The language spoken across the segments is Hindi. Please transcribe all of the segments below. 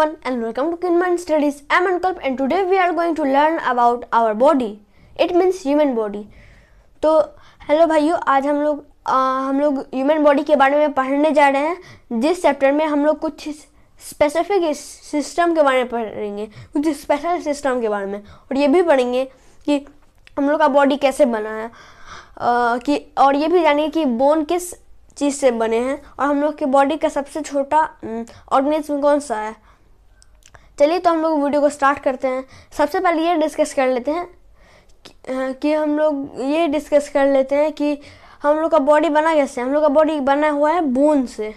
everyone and welcome to Kinman Studies. I'm Ankalp and today we are going to learn about our body. It means human body. तो हेलो भाइयों आज हम लोग हम लोग ह्यूमन बॉडी के बारे में पढ़ने जा रहे हैं जिस चैप्टर में हम लोग कुछ स्पेसिफिक सिस्टम के बारे में पढ़ेंगे कुछ स्पेशल सिस्टम के बारे में और ये भी पढ़ेंगे कि हम लोग का बॉडी कैसे बना है कि और ये भी जानेंगे कि बोन किस चीज़ से बने हैं और हम लोग के बॉडी का सबसे छोटा ऑर्गेनिज्म कौन सा है चलिए तो हम लोग वीडियो को स्टार्ट करते हैं सबसे पहले ये डिस्कस कर लेते हैं कि, कि हम लोग ये डिस्कस कर लेते हैं कि हम लोग का बॉडी बना कैसे हम लोग का बॉडी बना हुआ है बोन से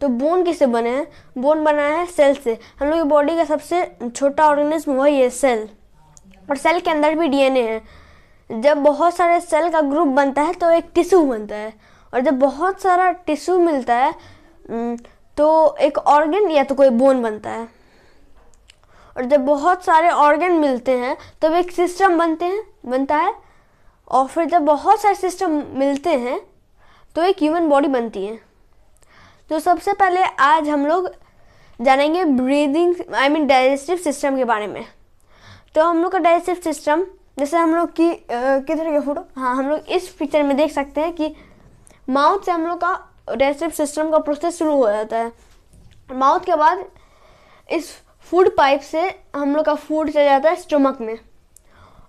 तो बोन किससे बने हैं बोन बना है सेल से हम लोग की बॉडी का सबसे छोटा ऑर्गेनिज्म वही है सेल और सेल के अंदर भी डीएनए है जब बहुत सारे सेल का ग्रुप बनता है तो एक टिश्यू बनता है और जब बहुत सारा टिश्यू मिलता है तो एक ऑर्गेन या तो कोई बोन बनता है और जब बहुत सारे ऑर्गन मिलते हैं तब एक सिस्टम बनते हैं बनता है और फिर जब बहुत सारे सिस्टम मिलते हैं तो एक ह्यूमन बॉडी बनती है तो सबसे पहले आज हम लोग जानेंगे breathing I mean digestive system के बारे में तो हम लोग का डाइजेस्टिव सिस्टम जैसे हम लोग की किधर के फोटो हाँ हम लोग इस पिक्चर में देख सकते हैं कि माउथ से हम लोग का डाइजेस्टिव सिस्टम का प्रोसेस शुरू हो जाता है माउथ के बाद इस फूड पाइप से हम लोग का फूड चला जाता है स्टमक में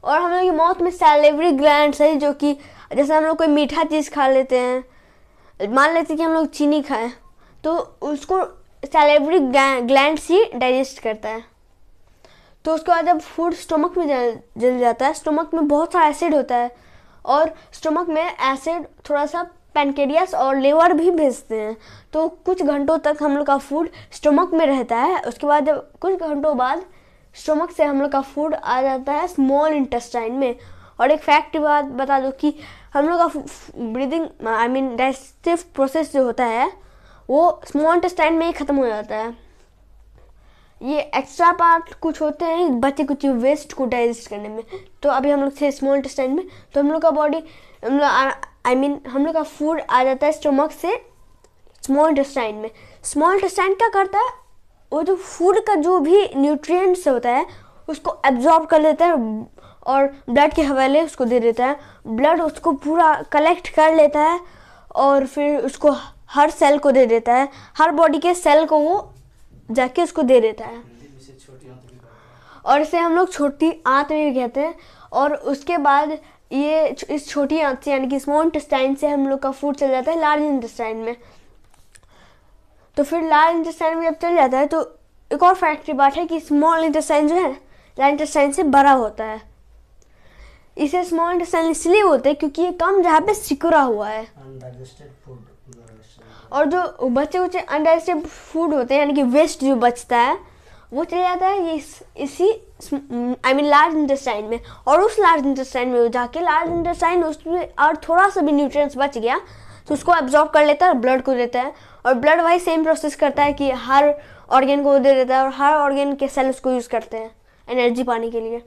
और हम लोग की माउथ में सैलेवरी ग्लैंड है जो कि जैसे हम लोग कोई मीठा चीज़ खा लेते हैं मान लेते हैं कि हम लोग चीनी खाएं तो उसको सैलेवरी ग्लैंड ही डाइजेस्ट करता है तो उसके बाद जब फूड स्टमक में जल जल जाता है स्टमक में बहुत सारा एसिड होता है और स्टमक में एसिड थोड़ा सा पेनकेरियास और लेवर भी भेजते हैं तो कुछ घंटों तक हम लोग का फूड स्टोमक में रहता है उसके बाद जब कुछ घंटों बाद स्टोमक से हम लोग का फूड आ जाता है स्मॉल इंटेस्टाइन में और एक फैक्ट बात बता दो कि हम लोग का breathing I mean digestive process जो होता है वो स्मॉल इंटेस्टाइन में ही ख़त्म हो जाता है ये एक्स्ट्रा पार्ट कुछ होते हैं बचे कुछ वेस्ट को डाइजेस्ट करने में तो अभी हम लोग थे स्मॉल इंटेस्टाइन में तो हम लोग का बॉडी हम लोग आई मीन हम लोग का फूड आ जाता है स्टोमक से स्मॉल इंटेस्टाइन में स्मॉल इंटेस्टाइन क्या करता है वो जो फूड का जो भी न्यूट्रिएंट्स होता है उसको एब्जॉर्ब कर लेता है और ब्लड के हवाले उसको दे देता है ब्लड उसको पूरा कलेक्ट कर लेता है और फिर उसको हर सेल को दे देता है हर बॉडी के सेल को वो जाके उसको दे देता है और इसे हम लोग छोटी आँत भी कहते हैं और उसके बाद ये इस छोटी आँख से यानी कि स्मॉल इंटेस्टाइन से हम लोग का फूड चल जाता है लार्ज इंटेस्टाइन में तो फिर लार्ज इंटेस्टाइन में जब चल जाता है तो एक और फैक्ट्री बात है कि स्मॉल इंटेस्टाइन जो है लार्ज इंटेस्टाइन से बड़ा होता है इसे स्मॉल इंटेस्टाइन इसलिए बोलते हैं क्योंकि ये कम जहाँ पे सिकुड़ा हुआ है और जो बचे बच्चे अनडाइजेस्टेड फूड होते हैं यानी कि वेस्ट जो बचता है वो चले जाता है ये इस, इसी आई मीन लार्ज इंटेस्टाइन में और उस लार्ज इंटेस्टाइन में जाके लार्ज इंटेस्टाइन उसमें और थोड़ा सा भी न्यूट्रिएंट्स बच गया तो उसको एब्जॉर्ब कर लेता है और ब्लड को देता है और ब्लड वही सेम प्रोसेस करता है कि हर ऑर्गेन को दे देता है और हर ऑर्गेन के सेल उसको यूज़ करते हैं एनर्जी पाने के लिए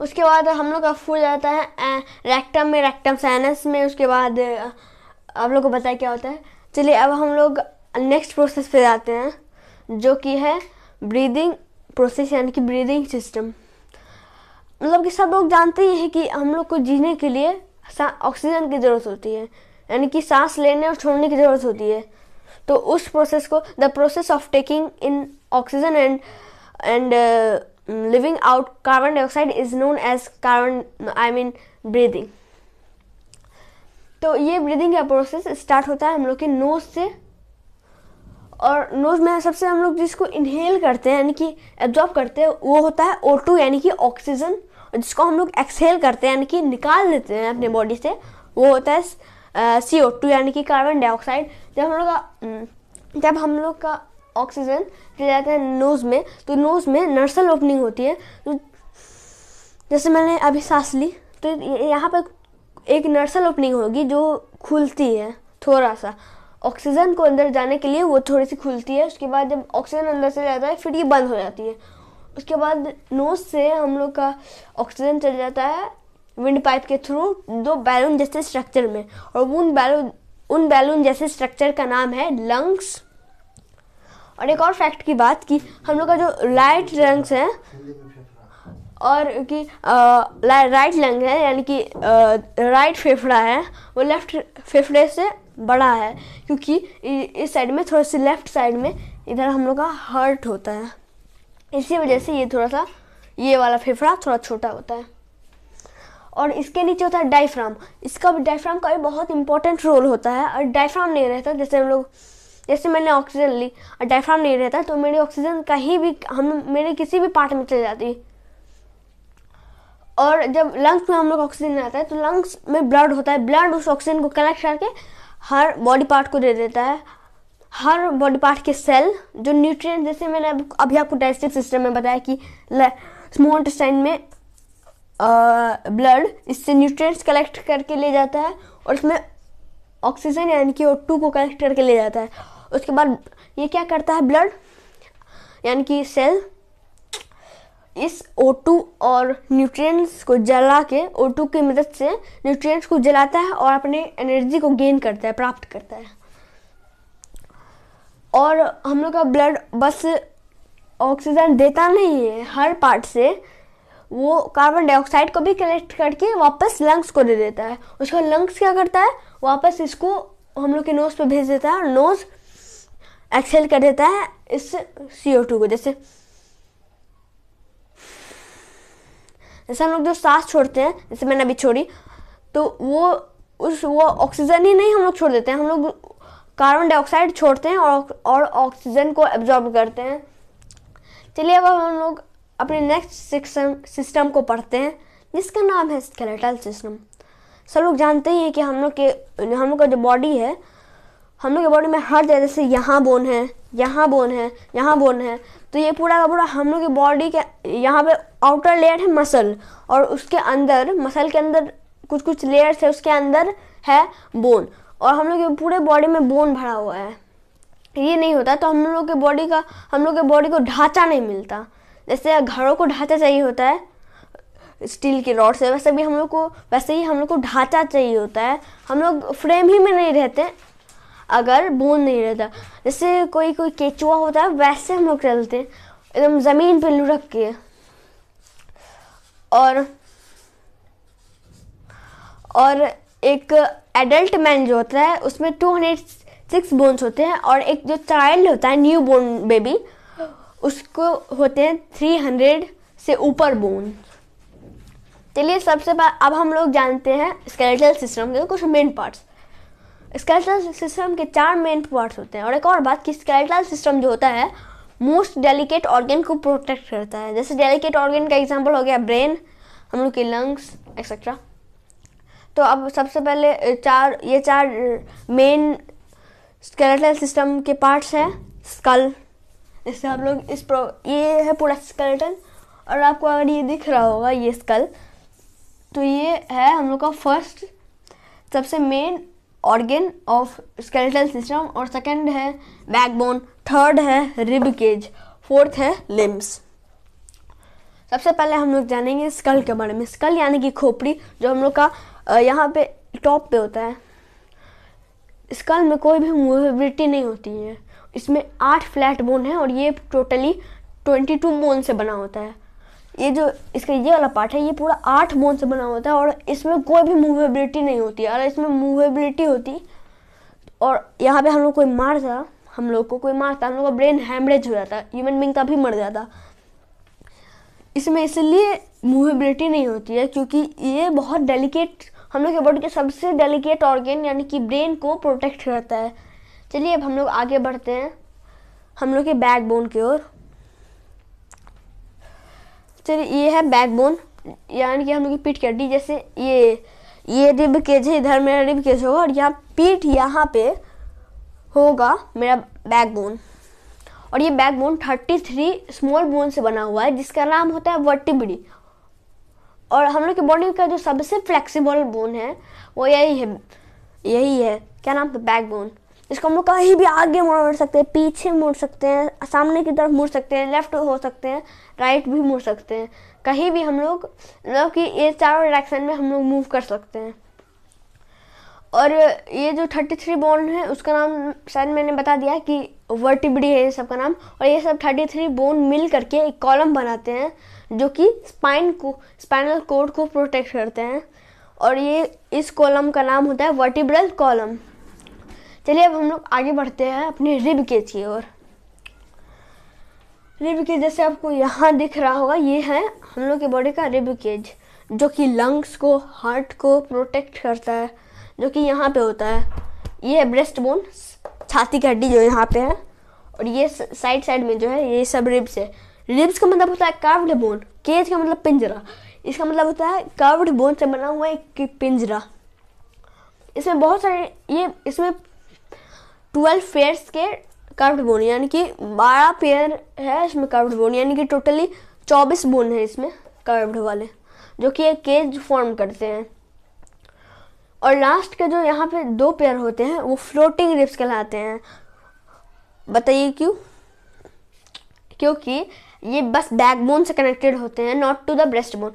उसके बाद हम लोग का फूल जाता है रेक्टम में रेक्टम सैनस में उसके बाद आप लोग को बताया क्या होता है चलिए अब हम लोग नेक्स्ट प्रोसेस पे जाते हैं जो कि है ब्रीदिंग प्रोसेस यानी कि ब्रीदिंग सिस्टम मतलब कि सब लोग जानते ही हैं कि हम लोग को जीने के लिए ऑक्सीजन की ज़रूरत होती है यानी कि सांस लेने और छोड़ने की ज़रूरत होती है तो उस प्रोसेस को the process of taking in oxygen and and living out carbon dioxide is known as carbon I mean breathing तो ये ब्रीदिंग का प्रोसेस स्टार्ट होता है हम लोग के नोज से और नोज़ में सबसे हम लोग जिसको इनहेल करते हैं यानी कि एब्जॉर्ब करते हैं वो होता है ओ टू यानी कि ऑक्सीजन जिसको हम लोग एक्सहेल करते हैं यानी कि निकाल देते हैं अपने बॉडी से वो होता है सी ओ टू यानी कि कार्बन डाइऑक्साइड जब हम लोग का हम्म, जब हम लोग का ऑक्सीजन ले जाता है नोज़ में तो नोज़ में नर्सल ओपनिंग होती है तो जैसे मैंने अभी सांस ली तो यहाँ पर एक नर्सल ओपनिंग होगी जो खुलती है थोड़ा सा ऑक्सीजन को अंदर जाने के लिए वो थोड़ी सी खुलती है उसके बाद जब ऑक्सीजन अंदर से जाता है फिर ये बंद हो जाती है उसके बाद नोज से हम लोग का ऑक्सीजन चल जाता है विंड पाइप के थ्रू दो बैलून जैसे स्ट्रक्चर में और उन बैलून उन बैलून जैसे स्ट्रक्चर का नाम है लंग्स और एक और फैक्ट की बात कि हम लोग का जो राइट लंग्स है और कि राइट लंग है यानी कि राइट फेफड़ा है वो लेफ्ट फेफड़े से बड़ा है क्योंकि इस साइड में थोड़ा सी लेफ्ट साइड में इधर हम लोग का हर्ट होता है इसी वजह से ये थोड़ा सा ये वाला फेफड़ा थोड़ा छोटा होता है और इसके नीचे होता है डायफ्राम इसका भी डायफ्राम का भी बहुत इंपॉर्टेंट रोल होता है और डायफ्राम नहीं रहता जैसे हम लोग जैसे मैंने ऑक्सीजन ली और डायफ्राम नहीं रहता तो मेरी ऑक्सीजन कहीं भी हम मेरे किसी भी पार्ट में चली जाती और जब लंग्स में हम लोग ऑक्सीजन आता है तो लंग्स में ब्लड होता है ब्लड उस ऑक्सीजन को कलेक्ट करके हर बॉडी पार्ट को दे देता है हर बॉडी पार्ट के सेल जो न्यूट्रिएंट जैसे मैंने अभी आपको डाइजेस्टिव सिस्टम में बताया कि स्मॉल इंटेस्टाइन में ब्लड इससे न्यूट्रिएंट्स कलेक्ट करके ले जाता है और इसमें ऑक्सीजन यानी कि ओ टू को कलेक्ट करके ले जाता है उसके बाद ये क्या करता है ब्लड यानी कि सेल इस O2 और न्यूट्रिएंट्स को जला के O2 की मदद से न्यूट्रिएंट्स को जलाता है और अपने एनर्जी को गेन करता है प्राप्त करता है और हम लोग का ब्लड बस ऑक्सीजन देता नहीं है हर पार्ट से वो कार्बन डाइऑक्साइड को भी कलेक्ट करके वापस लंग्स को दे देता है उसका लंग्स क्या करता है वापस इसको हम लोग के नोज पर भेज देता है और नोज एक्सेल कर देता है इस सी को जैसे जैसे हम लोग जो सांस छोड़ते हैं जैसे मैंने अभी छोड़ी तो वो उस वो ऑक्सीजन ही नहीं हम लोग छोड़ देते हैं हम लोग कार्बन डाइऑक्साइड छोड़ते हैं और ऑक्सीजन को एब्जॉर्ब करते हैं चलिए अब हम लोग अपने नेक्स्ट सिस्टम सिस्टम को पढ़ते हैं जिसका नाम है स्केलेटल सिस्टम सब लोग जानते ही हैं कि हम लोग के हम लोग का जो बॉडी है हम लोग के बॉडी में हर जगह जैसे यहाँ बोन है यहाँ बोन है यहाँ बोन है तो ये पूरा का पूरा हम लोग की बॉडी के यहाँ पे आउटर लेयर है मसल और उसके अंदर मसल के अंदर कुछ कुछ लेयर्स है उसके अंदर है बोन और हम लोग के पूरे बॉडी में बोन भरा हुआ है ये नहीं होता तो हम लोग के बॉडी का हम लोग के बॉडी को ढांचा नहीं मिलता जैसे घरों को ढांचा चाहिए होता है स्टील के रॉड से वैसे भी हम लोग को वैसे ही हम लोग को ढांचा चाहिए होता है हम लोग फ्रेम ही में नहीं रहते अगर बूंद नहीं रहता जैसे कोई कोई केचुआ होता है वैसे हम लोग चलते हैं एकदम ज़मीन पर लुढ़क के और और एक एडल्ट मैन जो होता है उसमें टू हंड्रेड सिक्स बोन्स होते हैं और एक जो चाइल्ड होता है न्यू बोर्न बेबी उसको होते हैं थ्री हंड्रेड से ऊपर बोन चलिए सबसे अब हम लोग जानते हैं स्केलेटल सिस्टम के कुछ मेन पार्ट्स स्केलेटल सिस्टम के चार मेन पार्ट्स होते हैं और एक और बात कि स्केलेटल सिस्टम जो होता है मोस्ट डेलिकेट ऑर्गेन को प्रोटेक्ट करता है जैसे डेलिकेट ऑर्गेन का एग्जाम्पल हो गया ब्रेन हम लोग के लंग्स एक्सेट्रा तो अब सबसे पहले चार ये चार मेन स्केलेटल सिस्टम के पार्ट्स हैं स्कल इससे हम लोग इस प्रो ये है पूरा स्केलेटन और आपको अगर ये दिख रहा होगा ये स्कल तो ये है हम लोग का फर्स्ट सबसे main organ of skeletal system और सेकंड है बैकबोन थर्ड है रिब केज फोर्थ है लिम्स सबसे पहले हम लोग जानेंगे स्कल के बारे में स्कल यानी कि खोपड़ी जो हम लोग का यहाँ पे टॉप पे होता है स्कल में कोई भी मूवेबिलिटी नहीं होती है इसमें आठ फ्लैट बोन है और ये टोटली ट्वेंटी टू बोन से बना होता है ये जो इसका ये वाला पार्ट है ये पूरा आठ बोन से बना होता है और इसमें कोई भी मूवेबिलिटी नहीं होती अगर इसमें मूवेबिलिटी होती और यहाँ पे हम लोग कोई मारता हम लोग को कोई मारता हम लोग का ब्रेन हैमरेज हो जाता ह्यूमन बींग तभी मर जाता इसमें इसलिए मूवेबिलिटी नहीं होती है क्योंकि ये बहुत डेलीकेट हम लोग के बॉडी के सबसे डेलीकेट ऑर्गेन यानी कि ब्रेन को प्रोटेक्ट करता है चलिए अब हम लोग आगे बढ़ते हैं हम लोग के बैक बोन की ओर चलिए ये है बैकबोन यानी कि हम लोग की पीठ की हड्डी जैसे ये ये रिब केज है इधर मेरा रिब केज होगा और यहाँ पीठ यहाँ पे होगा मेरा बैकबोन और ये बैकबोन 33 स्मॉल बोन से बना हुआ है जिसका नाम होता है वर्टिबडी और हम लोग की बॉडी का जो सबसे फ्लेक्सिबल बोन है वो यही है यही है क्या नाम बैक बैकबोन इसको हम लोग कहीं भी आगे मुड़ सकते हैं पीछे मुड़ सकते हैं सामने की तरफ मुड़ सकते हैं लेफ्ट हो सकते हैं राइट भी मुड़ सकते हैं कहीं भी हम लोग मतलब कि ये चारों डायरेक्शन में हम लोग मूव कर सकते हैं और ये जो थर्टी थ्री बोन है उसका नाम शायद मैंने बता दिया कि वर्टिब्री है ये सबका नाम और ये सब थर्टी थ्री बोन मिल करके एक कॉलम बनाते हैं जो कि स्पाइन को स्पाइनल कोड को प्रोटेक्ट करते हैं और ये इस कॉलम का नाम होता है वर्टिब्रल कॉलम चलिए अब हम लोग आगे बढ़ते हैं अपने रिब केज की ओर रिब केज जैसे आपको यहाँ दिख रहा होगा ये है हम लोग के बॉडी का रिब केज जो कि लंग्स को हार्ट को प्रोटेक्ट करता है जो कि यहाँ पे होता है ये है ब्रेस्ट बोन छाती की हड्डी जो यहाँ पे है और ये साइड साइड में जो है ये सब रिब्स है रिब्स का मतलब होता है कर्व्ड बोन केज का मतलब पिंजरा इसका मतलब होता है कर्व्ड बोन से बना हुआ एक पिंजरा इसमें बहुत सारे ये इसमें ट्वेल्व पेयर्स के कर्व्ड बोन यानी कि बारह पेयर है इसमें कर्व्ड बोन यानी कि टोटली चौबीस बोन है इसमें कर्व्ड वाले जो कि एक केज फॉर्म करते हैं और लास्ट के जो यहाँ पे दो पेयर होते हैं वो फ्लोटिंग रिप्स कहलाते हैं बताइए क्यों क्योंकि ये बस बैकबोन से कनेक्टेड होते हैं not to the breast bone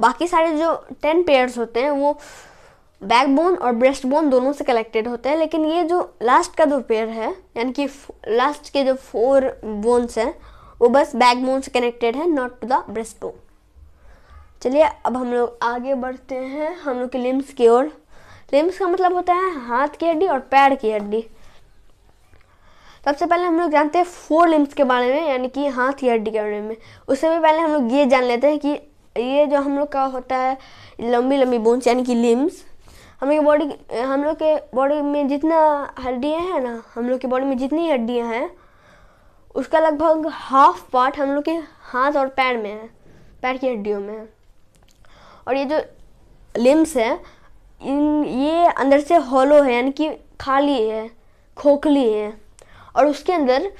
बाकी सारे जो टेन पेयर्स होते हैं वो बैकबोन और ब्रेस्ट बोन दोनों से कलेक्टेड होते हैं लेकिन ये जो लास्ट का दो पेयर है यानी कि लास्ट के जो फोर बोन्स हैं वो बस बैकबोन से कनेक्टेड है not to the breast bone चलिए अब हम लोग आगे बढ़ते हैं हम लोग के लिम्स की ओर लिम्स का मतलब होता है हाथ की हड्डी और पैर की हड्डी सबसे पहले हम लोग जानते हैं फोर लिम्स के बारे में यानी कि हाथ की हड्डी के बारे में उससे भी पहले हम लोग ये जान लेते हैं कि ये जो हम लोग का होता है लंबी लंबी बोन्स यानी कि लिम्स हमें बॉडी हम लोग के बॉडी में जितना हड्डियाँ हैं ना हम लोग की बॉडी में जितनी हड्डियाँ हैं उसका लगभग हाफ पार्ट हम लोग के हाथ और पैर में है पैर की हड्डियों में है और ये जो लिम्स है इन ये अंदर से हॉलो है यानी कि खाली है खोखली है और उसके अंदर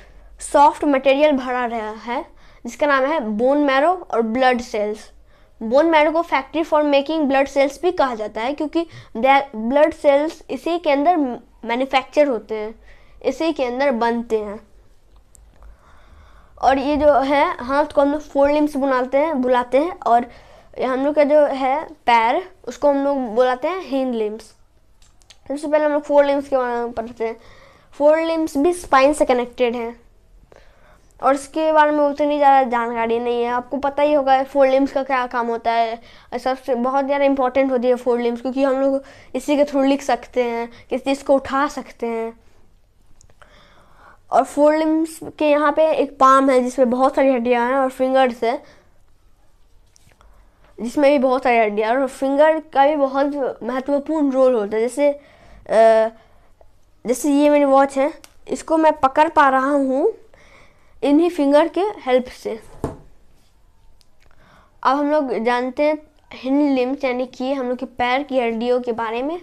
सॉफ्ट मटेरियल भरा रहा है जिसका नाम है बोन मैरो और ब्लड सेल्स बोन मैरो को factory for making blood cells भी कहा जाता है क्योंकि ब्लड सेल्स इसी के अंदर मैन्युफैक्चर होते हैं इसी के अंदर बनते हैं और ये जो है हाथ को हम लोग फोर लिम्स बुलाते हैं बुलाते हैं और हम लोग का जो है पैर उसको हम लोग बुलाते हैं हिंद लिम्स सबसे पहले हम लोग फोर लिम्स के बारे में पढ़ते हैं फोर लिम्स भी स्पाइन से कनेक्टेड हैं और इसके बारे में उतनी ज़्यादा जानकारी नहीं है आपको पता ही होगा फोर लिम्स का क्या काम होता है सबसे बहुत ज़्यादा इंपॉर्टेंट होती है फोर लिम्स क्योंकि हम लोग इसी के थ्रू लिख सकते हैं किसी चीज़ को उठा सकते हैं और फोर लिम्स के यहाँ पे एक पाम है जिसमें बहुत सारी हड्डियाँ हैं और फिंगर्स है जिसमें भी बहुत सारी हड्डियाँ और फिंगर का भी बहुत महत्वपूर्ण रोल होता है जैसे जैसे ये मेरी वॉच है इसको मैं पकड़ पा रहा हूँ इन्हीं फिंगर के हेल्प से अब हम लोग जानते हैं हिंड लिम्स यानी कि हम लोग के पैर की हड्डियों के बारे में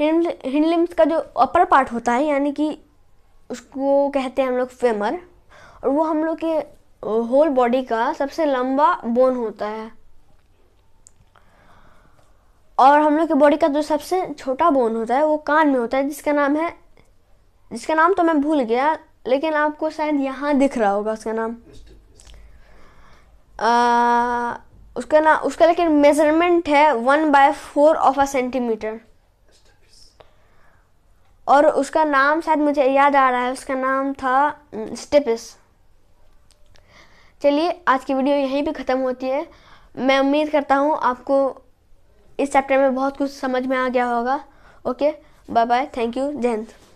हिंड लिम्स का जो अपर पार्ट होता है यानी कि उसको कहते हैं हम लोग फेमर और वो हम लोग के होल बॉडी का सबसे लंबा बोन होता है और हम लोग के बॉडी का जो सबसे छोटा बोन होता है वो कान में होता है जिसका नाम है जिसका नाम तो मैं भूल गया लेकिन आपको शायद यहाँ दिख रहा होगा उसका नाम आ, उसका ना उसका लेकिन मेजरमेंट है one by four of a centimetre और उसका नाम शायद मुझे याद आ रहा है उसका नाम था स्टेपिस चलिए आज की वीडियो यहीं पे ख़त्म होती है मैं उम्मीद करता हूँ आपको इस चैप्टर में बहुत कुछ समझ में आ गया होगा okay bye bye thank you जय हिंद